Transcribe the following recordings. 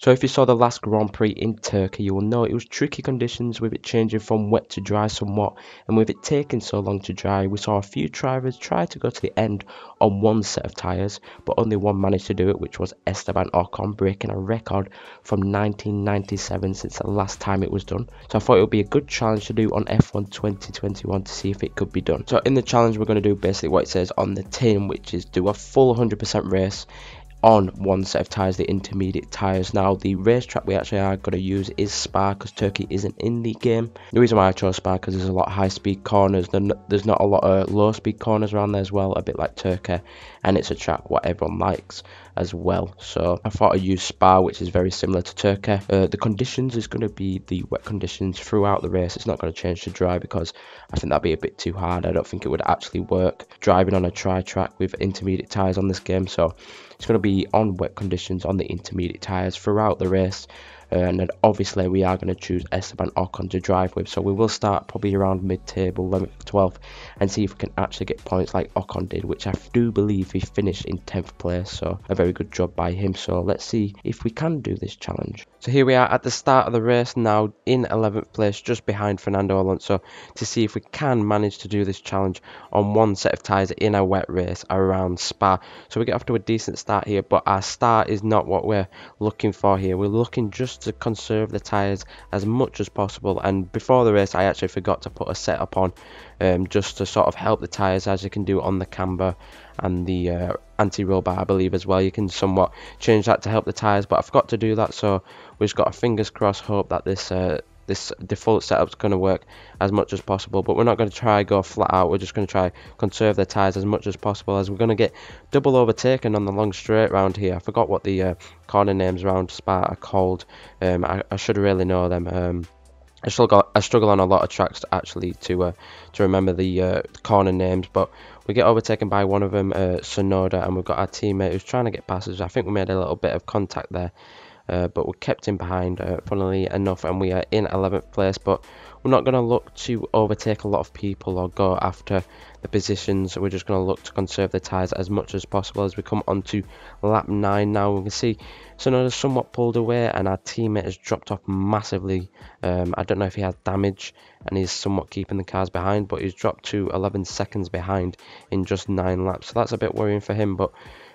So if you saw the last Grand Prix in Turkey, you will know it was tricky conditions with it changing from wet to dry somewhat and with it taking so long to dry, we saw a few drivers try to go to the end on one set of tyres, but only one managed to do it which was Esteban Ocon breaking a record from 1997 since the last time it was done. So I thought it would be a good challenge to do on F1 2021 to see if it could be done. So in the challenge we're going to do basically what it says on the tin which is do a full 100% race on one set of tyres, the intermediate tyres. Now, the racetrack we actually are going to use is Spa because Turkey isn't in the game. The reason why I chose Spa because there's a lot of high speed corners, there's not a lot of low speed corners around there as well, a bit like Turkey, and it's a track what everyone likes as well. So I thought I'd use Spa, which is very similar to Turkey. Uh, the conditions is going to be the wet conditions throughout the race. It's not going to change to dry because I think that'd be a bit too hard. I don't think it would actually work driving on a tri track with intermediate tyres on this game. So it's going to be on wet conditions on the intermediate tyres throughout the race. Uh, and then obviously we are going to choose Esteban Ocon to drive with so we will start probably around mid-table 11th 12th and see if we can actually get points like Ocon did which I do believe he finished in 10th place so a very good job by him so let's see if we can do this challenge so here we are at the start of the race now in 11th place just behind Fernando Alonso to see if we can manage to do this challenge on one set of tyres in a wet race around Spa so we get off to a decent start here but our start is not what we're looking for here we're looking just to conserve the tyres as much as possible and before the race I actually forgot to put a setup on um, just to sort of help the tyres as you can do on the camber and the uh, anti-roll bar I believe as well you can somewhat change that to help the tyres but I forgot to do that so we've got our fingers crossed hope that this uh, this default setup's going to work as much as possible but we're not going to try go flat out we're just going to try conserve the tires as much as possible as we're going to get double overtaken on the long straight round here I forgot what the uh, corner names around Spa are called um, I, I, should really know them um, I struggle, I struggle on a lot of tracks to actually to uh, to remember the uh, corner names, but we get overtaken by one of them, uh, Sonoda, and we've got our teammate who's trying to get past us. I think we made a little bit of contact there, uh, but we're kept in behind, uh, funnily enough, and we are in 11th place. But we're not going to look to overtake a lot of people or go after the positions. We're just going to look to conserve the tyres as much as possible as we come on to lap 9 now. We can see they're somewhat pulled away and our teammate has dropped off massively. Um, I don't know if he has damage and he's somewhat keeping the cars behind, but he's dropped to 11 seconds behind in just 9 laps. So that's a bit worrying for him, but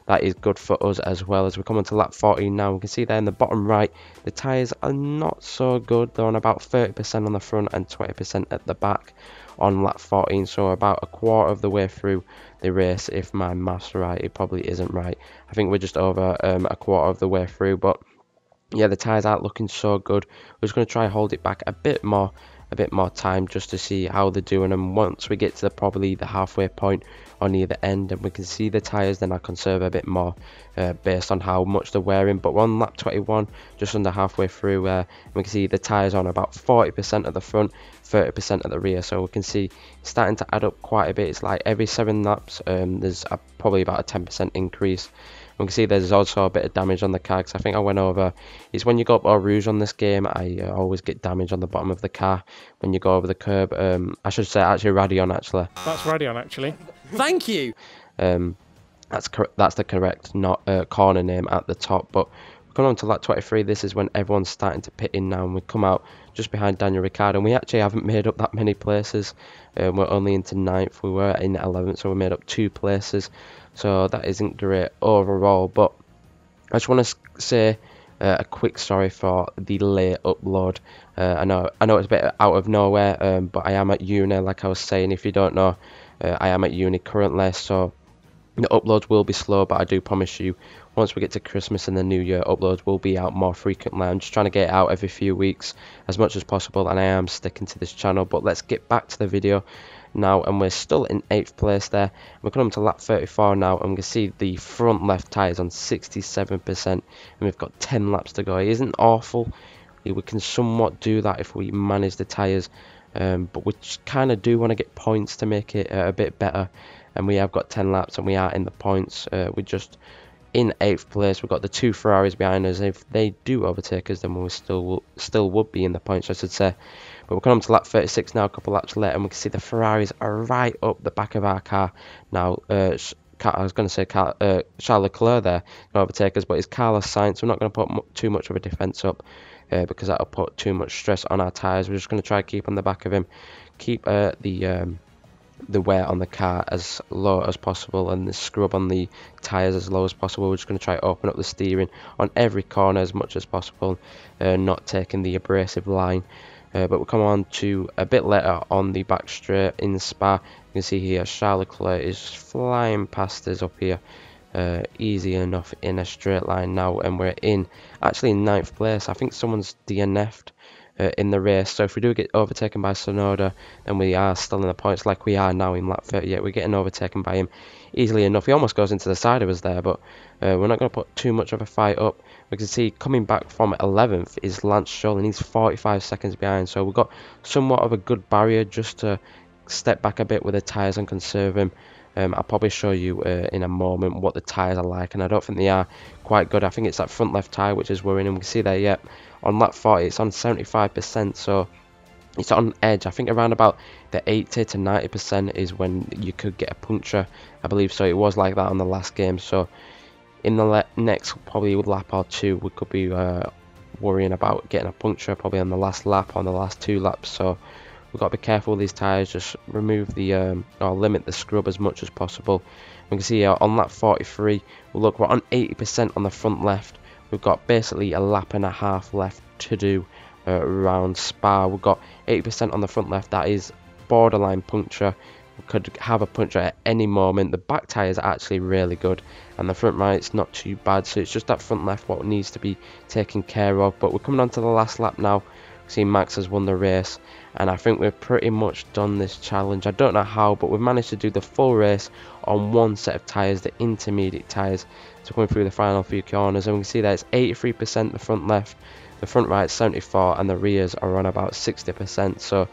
that is good for us as well as we come coming to lap 14 now we can see there in the bottom right the tyres are not so good they're on about 30% on the front and 20% at the back on lap 14 so about a quarter of the way through the race if my maths right it probably isn't right I think we're just over um, a quarter of the way through but yeah the tyres aren't looking so good we're just going to try and hold it back a bit more a bit more time just to see how they're doing and once we get to the, probably the halfway point on either end and we can see the tyres then I can serve a bit more uh, based on how much they're wearing but on lap 21 just under halfway through uh, we can see the tyres on about 40% at the front 30% at the rear so we can see starting to add up quite a bit it's like every seven laps um, there's a, probably about a 10% increase we can see there's also a bit of damage on the car because I think I went over. It's when you go up a rouge on this game, I uh, always get damage on the bottom of the car when you go over the curb. Um, I should say actually Radion actually. That's Radion actually. Thank you. Um, that's that's the correct not uh, corner name at the top. But coming on to lap 23, this is when everyone's starting to pit in now, and we come out just behind Daniel Ricciardo. And we actually haven't made up that many places. Um, we're only into ninth. We were in 11th, so we made up two places. So that isn't great overall. But I just want to say uh, a quick sorry for the late upload. Uh, I know I know it's a bit out of nowhere, um, but I am at uni. Like I was saying, if you don't know, uh, I am at uni currently. So the uploads will be slow, but I do promise you once we get to Christmas and the New Year, uploads will be out more frequently. I'm just trying to get out every few weeks as much as possible, and I am sticking to this channel. But let's get back to the video now, and we're still in 8th place there. We're coming to lap 34 now, and we can see the front left tyre is on 67%, and we've got 10 laps to go. It isn't awful. We can somewhat do that if we manage the tyres, um, but we kind of do want to get points to make it uh, a bit better. And we have got 10 laps, and we are in the points. Uh, we just in eighth place. We've got the two Ferraris behind us. If they do overtake us, then we still still would be in the points, I should say. But we're coming to lap 36 now, a couple laps later, and we can see the Ferraris are right up the back of our car now. Uh, I was going to say Car uh, Charles Leclerc there can overtake us, but it's Carlos Sainz. We're not going to put too much of a defence up uh, because that'll put too much stress on our tyres. We're just going to try keep on the back of him, keep uh, the um, the wear on the car as low as possible and the scrub on the tyres as low as possible. We're just going to try to open up the steering on every corner as much as possible, uh, not taking the abrasive line. Uh, but we'll come on to a bit later on the back straight in Spa. You can see here Charles Leclerc is flying past us up here. Uh, easy enough in a straight line now and we're in actually in ninth place. I think someone's DNF'd uh, in the race. So if we do get overtaken by Sonoda, then we are still in the points like we are now in lap 38. We're getting overtaken by him easily enough. He almost goes into the side of us there, but uh, we're not going to put too much of a fight up. We can see coming back from 11th is Lance Stroll, and he's 45 seconds behind. So we've got somewhat of a good barrier just to step back a bit with the tyres and conserve him. Um, I'll probably show you uh, in a moment what the tyres are like, and I don't think they are quite good. I think it's that front left tyre which is worrying, and we can see there, yep, on lap 40 it's on 75% so it's on edge I think around about the 80 to 90% is when you could get a puncture I believe so it was like that on the last game so in the next probably lap or two we could be uh, worrying about getting a puncture probably on the last lap on the last two laps so we've got to be careful with these tyres just remove the um, or limit the scrub as much as possible we can see uh, on lap 43 look we're on 80% on the front left We've got basically a lap and a half left to do uh, around Spa. We've got 80% on the front left. That is borderline puncture. We could have a puncture at any moment. The back tyre is actually really good. And the front right's not too bad. So it's just that front left what needs to be taken care of. But we're coming on to the last lap now see Max has won the race and I think we've pretty much done this challenge. I don't know how but we've managed to do the full race on one set of tyres, the intermediate tyres. So coming through the final few corners and we can see that it's 83% the front left, the front right 74 and the rears are on about 60%. So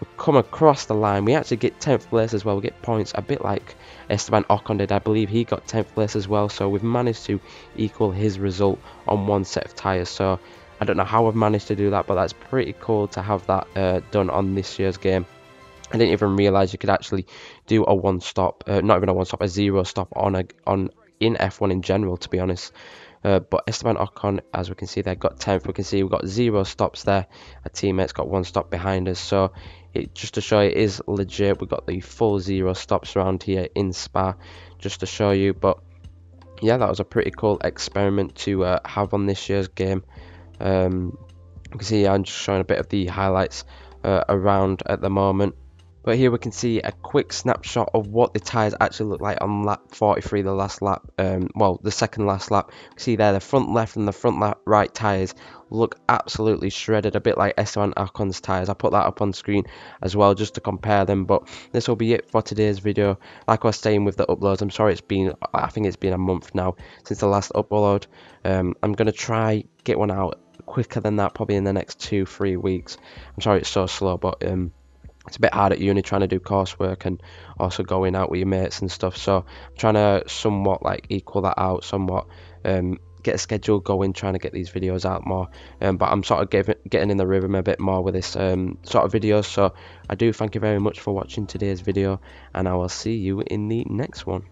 we come across the line. We actually get 10th place as well. We get points a bit like Esteban Ocon did. I believe he got 10th place as well. So we've managed to equal his result on one set of tyres. So I don't know how I've managed to do that, but that's pretty cool to have that uh, done on this year's game. I didn't even realize you could actually do a one stop, uh, not even a one stop, a zero stop on a on in F1 in general, to be honest. Uh, but Esteban Ocon, as we can see they've got 10th. We can see we've got zero stops there. Our has got one stop behind us. So it, just to show you, it is legit. We've got the full zero stops around here in Spa, just to show you. But yeah, that was a pretty cool experiment to uh, have on this year's game. Um, you can see I'm just showing a bit of the highlights uh, around at the moment. But here we can see a quick snapshot of what the tyres actually look like on lap 43, the last lap, um, well, the second last lap. see there the front left and the front right tyres look absolutely shredded, a bit like Esteban Acon's tyres. I put that up on screen as well just to compare them, but this will be it for today's video. Like I was saying with the uploads, I'm sorry it's been, I think it's been a month now since the last upload. Um, I'm going to try get one out quicker than that probably in the next two, three weeks. I'm sorry it's so slow, but um, it's a bit hard at uni trying to do coursework and also going out with your mates and stuff. So I'm trying to somewhat like equal that out somewhat. Um, get a schedule going, trying to get these videos out more. Um, but I'm sort of giving, getting in the rhythm a bit more with this um, sort of videos. So I do thank you very much for watching today's video, and I will see you in the next one.